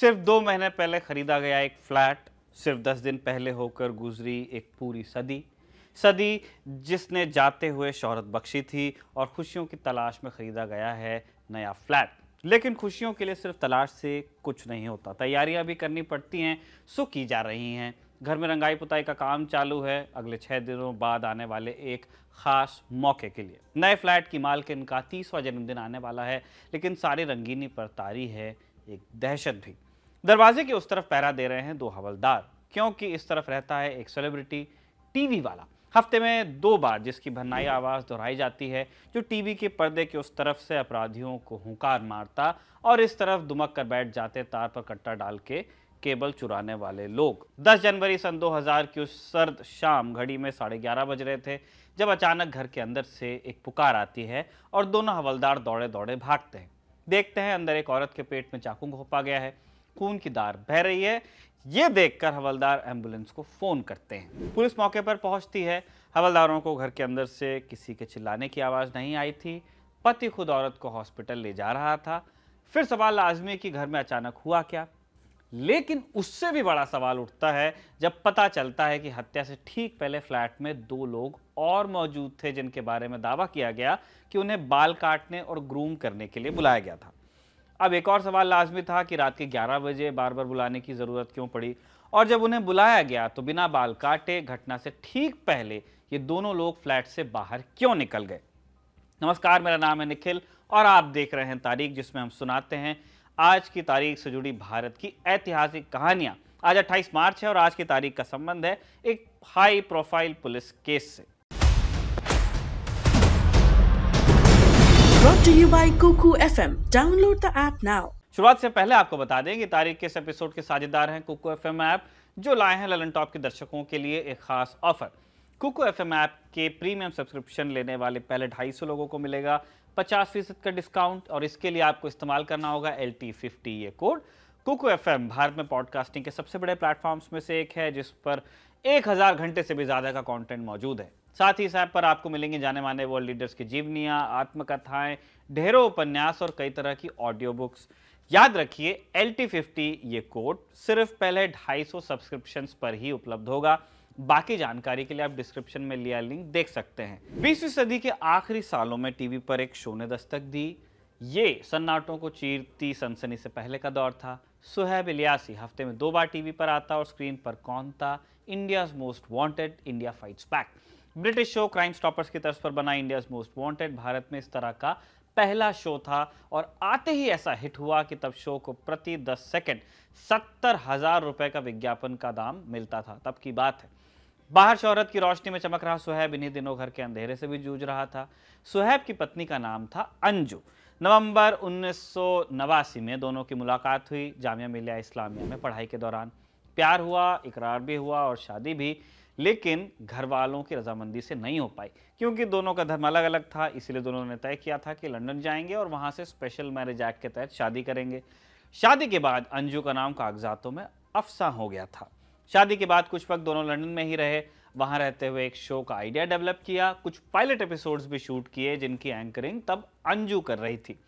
सिर्फ दो महीने पहले खरीदा गया एक फ्लैट सिर्फ दस दिन पहले होकर गुजरी एक पूरी सदी सदी जिसने जाते हुए शहरत बख्शी थी और खुशियों की तलाश में खरीदा गया है नया फ्लैट लेकिन खुशियों के लिए सिर्फ तलाश से कुछ नहीं होता तैयारियां भी करनी पड़ती हैं सो की जा रही हैं घर में रंगाई पुताई का काम चालू है अगले छः दिनों बाद आने वाले एक खास मौके के लिए नए फ्लैट की मालकिन का तीसवा जन्मदिन आने वाला है लेकिन सारी रंगीनी पर तारी है एक दहशत भी दरवाजे के उस तरफ पैरा दे रहे हैं दो हवलदार क्योंकि इस तरफ रहता है एक सेलिब्रिटी टीवी वाला हफ्ते में दो बार जिसकी भन्नाई आवाज़ दोहराई जाती है जो टीवी के पर्दे के उस तरफ से अपराधियों को हुंकार मारता और इस तरफ दुमक कर बैठ जाते तार पर कट्टा डाल के केबल चुराने वाले लोग 10 जनवरी सन 2000 की उस सर्द शाम घड़ी में साढ़े ग्यारह बज रहे थे जब अचानक घर के अंदर से एक पुकार आती है और दोनों हवलदार दौड़े दौड़े भागते हैं देखते हैं अंदर एक औरत के पेट में चाकू घोपा गया है खून की दार बह रही है ये देखकर हवलदार एम्बुलेंस को फ़ोन करते हैं पुलिस मौके पर पहुंचती है हवलदारों को घर के अंदर से किसी के चिल्लाने की आवाज़ नहीं आई थी पति खुद औरत को हॉस्पिटल ले जा रहा था फिर सवाल लाजमी कि घर में अचानक हुआ क्या लेकिन उससे भी बड़ा सवाल उठता है जब पता चलता है कि हत्या से ठीक पहले फ्लैट में दो लोग और मौजूद थे जिनके बारे में दावा किया गया कि उन्हें बाल काटने और ग्रूम करने के लिए बुलाया गया था अब एक और सवाल लाजमी था कि रात के 11 बजे बार बार बुलाने की ज़रूरत क्यों पड़ी और जब उन्हें बुलाया गया तो बिना बाल काटे घटना से ठीक पहले ये दोनों लोग फ्लैट से बाहर क्यों निकल गए नमस्कार मेरा नाम है निखिल और आप देख रहे हैं तारीख जिसमें हम सुनाते हैं आज की तारीख से जुड़ी भारत की ऐतिहासिक कहानियाँ आज 28 मार्च है और आज की तारीख का संबंध है एक हाई प्रोफाइल पुलिस केस से शुरुआत से पहले आपको बता दें कि तारीख के इस एपिसोड के साझेदार हैं कुकू एफ एम ऐप जो लाए हैं ललन टॉप के दर्शकों के लिए एक खास offer Kuku F M app के प्रीमियम सब्सक्रिप्शन लेने वाले पहले ढाई सौ लोगों को मिलेगा पचास फीसद का डिस्काउंट और इसके लिए आपको इस्तेमाल करना होगा एल टी फिफ्टी ये code Kuku F M Bharat में पॉडकास्टिंग के सबसे बड़े प्लेटफॉर्म्स में से एक है जिस पर एक हज़ार घंटे से भी ज़्यादा का कॉन्टेंट मौजूद है साथ ही इस ऐप पर आपको मिलेंगे जाने माने वर्ल्ड लीडर्स की जीवनियाँ आत्मकथाएं ढेरों उपन्यास और कई तरह की ऑडियो बुक्स याद रखिए एल टी फिफ्टी ये कोड सिर्फ पहले 250 सब्सक्रिप्शंस पर ही उपलब्ध होगा बाकी जानकारी के लिए आप डिस्क्रिप्शन में लिया लिंक देख सकते हैं बीसवीं सदी के आखिरी सालों में टीवी पर एक शो ने दस्तक दी ये सन्नाटों को चीरती सनसनी से पहले का दौर था सुहैब इलियासी हफ्ते में दो बार टीवी पर आता और स्क्रीन पर कौन था India's most wanted India fights back British show crime stoppers की तर्ज पर बना इंडिया मोस्ट वॉन्टेड भारत में इस तरह का पहला शो था और आते ही ऐसा हिट हुआ कि तब शो को प्रति दस सेकेंड सत्तर हजार रुपए का विज्ञापन का दाम मिलता था तब की बात है बाहर शोहरत की रोशनी में चमक रहा सुहैब इन्हीं दिनों घर के अंधेरे से भी जूझ रहा था सुहैब की पत्नी का नाम था अंजू नवंबर उन्नीस में दोनों की मुलाकात हुई जामिया मिलिया इस्लामिया में पढ़ाई के दौरान प्यार हुआ इकरार भी हुआ और शादी भी लेकिन घर वालों की रजामंदी से नहीं हो पाई क्योंकि दोनों का धर्म अलग अलग था इसलिए दोनों ने तय किया था कि लंदन जाएंगे और वहाँ से स्पेशल मैरिज एक्ट के तहत शादी करेंगे शादी के बाद अंजू का नाम कागजातों में अफसा हो गया था शादी के बाद कुछ वक्त दोनों लंदन में ही रहे वहाँ रहते हुए एक शो का आइडिया डेवलप किया कुछ पायलट एपिसोड्स भी शूट किए जिनकी एंकरिंग तब अंजू कर रही थी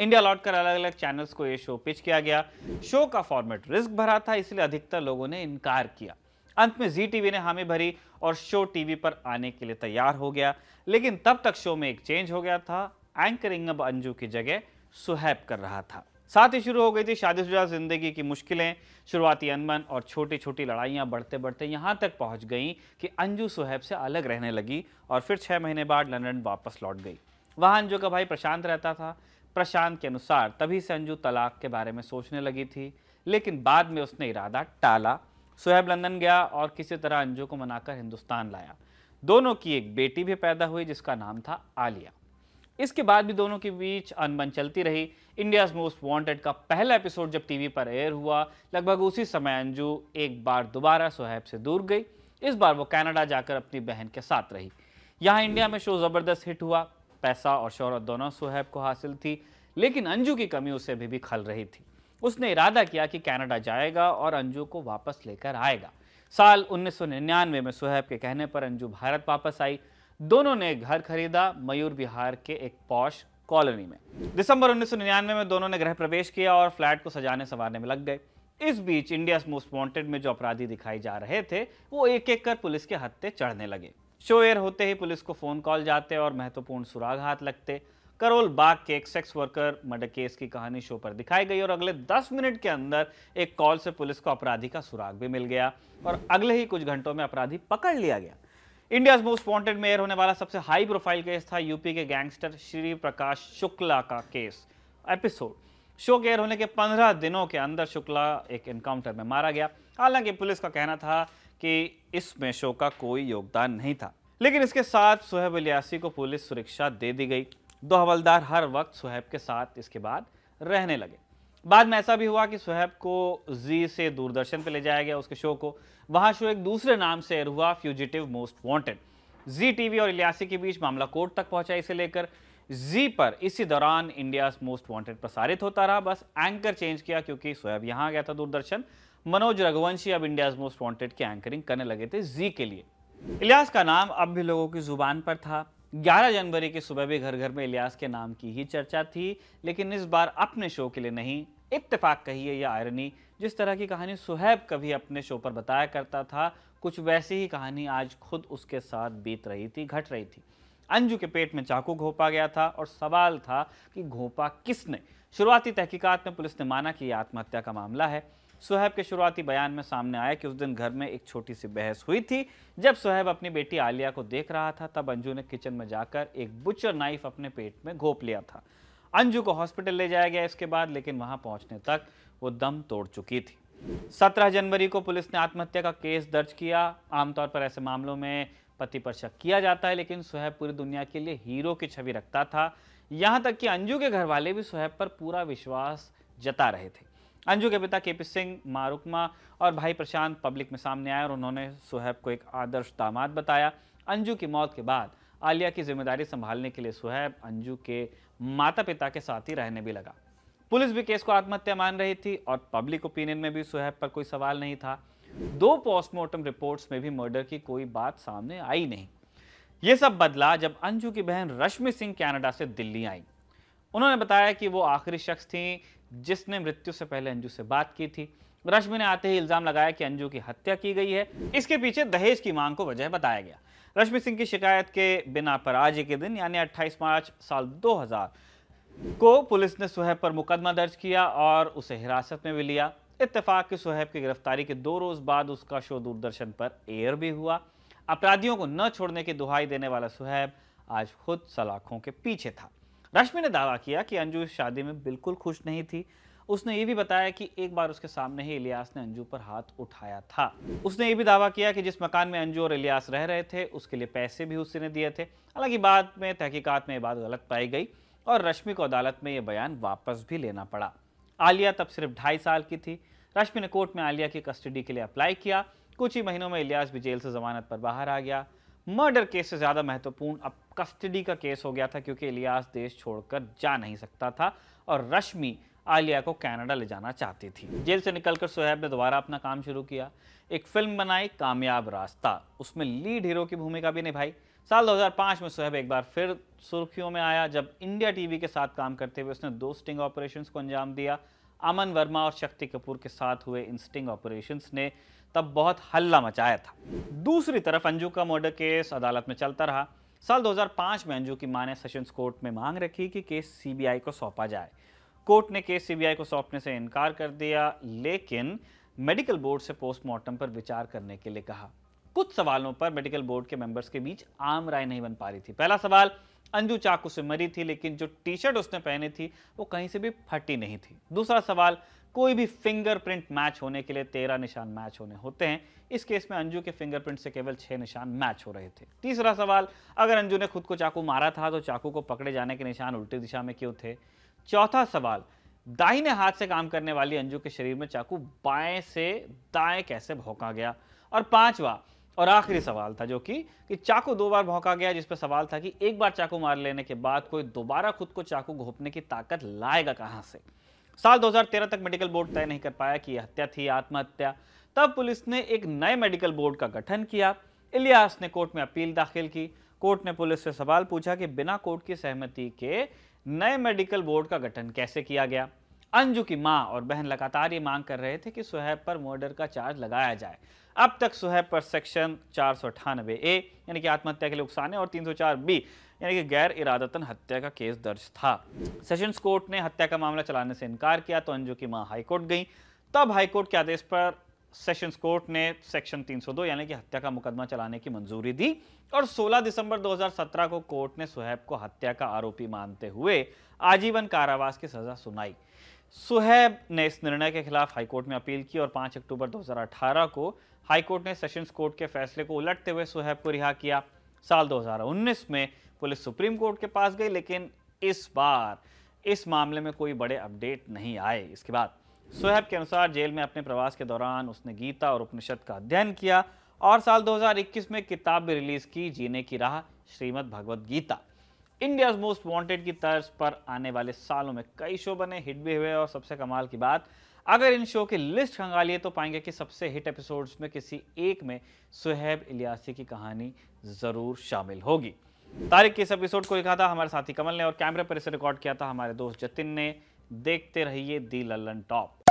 इंडिया लौट कर अलग अलग चैनल्स को ये शो पिच किया गया शो का फॉर्मेट रिस्क भरा था इसलिए अधिकतर लोगों ने इनकार किया अंत में जी टीवी ने हामी भरी और शो टीवी पर आने के लिए तैयार हो गया लेकिन तब तक शो में एक चेंज हो गया था एंकरिंग अब अंजू की जगह सुहैब कर रहा था साथ ही शुरू हो गई थी शादीशुदा जिंदगी की मुश्किलें शुरुआती अनबन और छोटी छोटी लड़ाइयाँ बढ़ते बढ़ते यहाँ तक पहुँच गई कि अंजू सुहैब से अलग रहने लगी और फिर छः महीने बाद लंदन वापस लौट गई वहाँ अंजू का भाई प्रशांत रहता था प्रशांत के अनुसार तभी से अंजू तलाक के बारे में सोचने लगी थी लेकिन बाद में उसने इरादा टाला सोहैब लंदन गया और किसी तरह अंजू को मनाकर हिंदुस्तान लाया दोनों की एक बेटी भी पैदा हुई जिसका नाम था आलिया इसके बाद भी दोनों के बीच अनबन चलती रही इंडियाज मोस्ट वांटेड का पहला एपिसोड जब टीवी पर एयर हुआ लगभग उसी समय अंजू एक बार दोबारा सोहेब से दूर गई इस बार वो कनाडा जाकर अपनी बहन के साथ रही यहाँ इंडिया में शो ज़बरदस्त हिट हुआ पैसा और शोहरत दोनों सोहेब को हासिल थी लेकिन अंजू की कमी उसे अभी भी खल रही थी उसने इरादा किया कि कनाडा जाएगा और अंजू को वापस लेकर आएगा साल 1999 में सुहैब के कहने पर अंजू भारत वापस आई दोनों ने घर खरीदा मयूर बिहार के एक पौश कॉलोनी में दिसंबर 1999 में दोनों ने गृह प्रवेश किया और फ्लैट को सजाने संवारने में लग गए इस बीच इंडिया मोस्ट वॉन्टेड में जो अपराधी दिखाई जा रहे थे वो एक एक कर पुलिस के हत्ते चढ़ने लगे शो एयर होते ही पुलिस को फोन कॉल जाते और महत्वपूर्ण सुराग हाथ लगते करोल बाग के एक सेक्स वर्कर मर्डर केस की कहानी शो पर दिखाई गई और अगले 10 मिनट के अंदर एक कॉल से पुलिस को अपराधी का सुराग भी मिल गया और अगले ही कुछ घंटों में अपराधी पकड़ लिया गया इंडिया मोस्ट वांटेड मेयर होने वाला सबसे हाई प्रोफाइल केस था यूपी के गैंगस्टर श्री प्रकाश शुक्ला का केस एपिसोड शो के एयर होने के पंद्रह दिनों के अंदर शुक्ला एक एनकाउंटर में मारा गया हालांकि पुलिस का कहना था कि इसमें शो का कोई योगदान नहीं था लेकिन इसके साथ सुहेब इलियासी को पुलिस सुरक्षा दे दी गई दो हवलदार हर वक्त सुहैब के साथ इसके बाद रहने लगे बाद में ऐसा भी हुआ कि सुहैब को जी से दूरदर्शन पर ले जाया गया उसके शो को वहाँ शो एक दूसरे नाम से एयर हुआ fugitive most wanted Zee TV और इलियासी के बीच मामला कोर्ट तक पहुंचा इसे लेकर जी पर इसी दौरान इंडिया मोस्ट वांटेड प्रसारित होता रहा बस एंकर चेंज किया क्योंकि सोयाब यहाँ गया था दूरदर्शन मनोज रघुवंशी अब इंडिया मोस्ट वांटेड की एंकरिंग करने लगे थे जी के लिए इलियास का नाम अब भी लोगों की जुबान पर था 11 जनवरी की सुबह भी घर घर में इलियास के नाम की ही चर्चा थी लेकिन इस बार अपने शो के लिए नहीं इत्तेफाक कहिए या आयरनी जिस तरह की कहानी सुहैब कभी अपने शो पर बताया करता था कुछ वैसी ही कहानी आज खुद उसके साथ बीत रही थी घट रही थी अंजू के पेट में चाकू घोपा गया था और सवाल था कि घोपा किसने शुरुआती तहकीकात में पुलिस ने माना कि यह आत्महत्या का मामला है सुहैब के शुरुआती बयान में सामने आया कि उस दिन घर में एक छोटी सी बहस हुई थी जब सुहैब अपनी बेटी आलिया को देख रहा था तब अंजू ने किचन में जाकर एक बुचर नाइफ अपने पेट में घोप लिया था अंजू को हॉस्पिटल ले जाया गया इसके बाद लेकिन वहां पहुंचने तक वो दम तोड़ चुकी थी 17 जनवरी को पुलिस ने आत्महत्या का केस दर्ज किया आमतौर पर ऐसे मामलों में पति पर शक किया जाता है लेकिन सुहैब पूरी दुनिया के लिए हीरो की छवि रखता था यहाँ तक कि अंजू के घर वाले भी सुहैब पर पूरा विश्वास जता रहे थे अंजू के पिता केपी सिंह मारुकमा और भाई प्रशांत पब्लिक में सामने आए और उन्होंने सुहैब को एक आदर्श दामाद बताया अंजू की मौत के बाद आलिया की जिम्मेदारी संभालने के लिए सुहैब अंजू के माता पिता के साथ ही रहने भी लगा पुलिस भी केस को आत्महत्या मान रही थी और पब्लिक ओपिनियन में भी सुहैब पर कोई सवाल नहीं था दो पोस्टमार्टम रिपोर्ट्स में भी मर्डर की कोई बात सामने आई नहीं ये सब बदला जब अंजू की बहन रश्मि सिंह कनाडा से दिल्ली आई उन्होंने बताया कि वो आखिरी शख्स थी जिसने मृत्यु से पहले अंजू से बात की थी रश्मि ने आते ही इल्जाम लगाया कि अंजू की हत्या की गई है इसके पीछे दहेज की मांग को वजह बताया गया रश्मि सिंह की शिकायत के बिना पर आज के दिन यानी 28 मार्च साल 2000 को पुलिस ने सुहैब पर मुकदमा दर्ज किया और उसे हिरासत में भी लिया इतफाक के सुहैब की गिरफ्तारी के दो रोज बाद उसका शो दूरदर्शन पर एयर भी हुआ अपराधियों को न छोड़ने की दुहाई देने वाला सुहैब आज खुद सलाखों के पीछे था रश्मि ने दावा किया कि अंजू इस शादी में बिल्कुल खुश नहीं थी उसने ये भी बताया कि एक बार उसके सामने ही इलियास ने अंजू पर हाथ उठाया था उसने ये भी दावा किया कि जिस मकान में अंजू और इलियास रह रहे थे उसके लिए पैसे भी उसी ने दिए थे हालांकि बाद में तहकीकात में ये बात गलत पाई गई और रश्मि को अदालत में ये बयान वापस भी लेना पड़ा आलिया तब सिर्फ ढाई साल की थी रश्मि ने कोर्ट में आलिया की कस्टडी के लिए अप्लाई किया कुछ ही महीनों में इलियास भी जेल से जमानत पर बाहर आ गया मर्डर केस से ज़्यादा महत्वपूर्ण अब कस्टडी का केस हो गया था क्योंकि इलियास देश छोड़कर जा नहीं सकता था और रश्मि आलिया को कनाडा ले जाना चाहती थी जेल से निकलकर सोहेब ने दोबारा अपना काम शुरू किया एक फिल्म बनाई कामयाब रास्ता उसमें लीड हीरो की भूमिका भी निभाई साल 2005 में सोहेब एक बार फिर सुर्खियों में आया जब इंडिया टीवी के साथ काम करते हुए उसने दो स्टिंग ऑपरेशंस को अंजाम दिया अमन वर्मा और शक्ति कपूर के साथ हुए इन स्टिंग ऑपरेशंस ने तब बहुत हल्ला मचाया था दूसरी तरफ अंजू का मर्डर केस अदालत में चलता रहा साल 2005 में अंजू की मां ने सेशंस कोर्ट में मांग रखी कि केस सीबीआई को सौंपा जाए कोर्ट ने केस सीबीआई को सौंपने से इनकार कर दिया लेकिन मेडिकल बोर्ड से पोस्टमार्टम पर विचार करने के लिए कहा कुछ सवालों पर मेडिकल बोर्ड के मेंबर्स के बीच आम राय नहीं बन पा रही थी पहला सवाल अंजू चाकू से मरी थी लेकिन जो टी शर्ट उसने पहनी थी वो कहीं से भी फटी नहीं थी दूसरा सवाल कोई भी फिंगरप्रिंट मैच होने के लिए तेरह निशान मैच होने होते हैं इस केस में अंजू के फिंगरप्रिंट से केवल छह निशान मैच हो रहे थे तीसरा सवाल अगर अंजू ने खुद को चाकू मारा था तो चाकू को पकड़े जाने के निशान उल्टी दिशा में क्यों थे चौथा सवाल दाहिने हाथ से काम करने वाली अंजू के शरीर में चाकू बाएं से दाएं कैसे भोंका गया और पांचवा और आखिरी सवाल था जो कि कि चाकू दो बार भौंका गया जिस पर सवाल था कि एक बार चाकू मार लेने के बाद कोई दोबारा खुद को चाकू घोपने की ताकत लाएगा कहां से साल 2013 तक मेडिकल बोर्ड तय नहीं कर पाया कि हत्या थी आत्महत्या तब पुलिस ने एक नए मेडिकल बोर्ड का गठन किया इलियास ने कोर्ट में अपील दाखिल की कोर्ट ने पुलिस से सवाल पूछा कि बिना कोर्ट की सहमति के नए मेडिकल बोर्ड का गठन कैसे किया गया अंजू की मां और बहन लगातार ये मांग कर रहे थे कि सुहैब पर मर्डर का चार्ज लगाया जाए अब तक सुहैब पर सेक्शन चार सौ अठानवे ए यानी कि आत्महत्या के लिए उकसाने और 304 बी यानी कि गैर इरादतन हत्या का केस दर्ज था सेशंस कोर्ट ने हत्या का मामला चलाने से इनकार किया तो अंजू की मां हाईकोर्ट गई तब हाईकोर्ट के आदेश पर सेशंस कोर्ट ने सेक्शन 302 यानी कि हत्या का मुकदमा चलाने की मंजूरी दी और 16 दिसंबर 2017 को कोर्ट ने सुहैब को हत्या का आरोपी मानते हुए आजीवन कारावास की सजा सुनाई सुहैब ने इस निर्णय के खिलाफ हाईकोर्ट में अपील की और 5 अक्टूबर 2018 को हाईकोर्ट ने सेशंस कोर्ट के फैसले को उलटते हुए सुहैब को रिहा किया साल 2019 में पुलिस सुप्रीम कोर्ट के पास गई लेकिन इस बार इस मामले में कोई बड़े अपडेट नहीं आए इसके बाद सुहैब के अनुसार जेल में अपने प्रवास के दौरान उसने गीता और उपनिषद का अध्ययन किया और साल 2021 में किताब भी रिलीज की जीने की राह Shrimad Bhagavad Gita India most wanted की तर्ज पर आने वाले सालों में कई शो बने हिट भी हुए और सबसे कमाल की बात अगर इन शो की लिस्ट खंगालिए तो पाएंगे कि सबसे हिट एपिसोड्स में किसी एक में सुहेब इलियासी की कहानी ज़रूर शामिल होगी तारिक के इस एपिसोड को लिखा था हमारे साथी कमल ने और कैमरे पर इसे रिकॉर्ड किया था हमारे दोस्त जतिन ने देखते रहिए दी लल्लन टॉप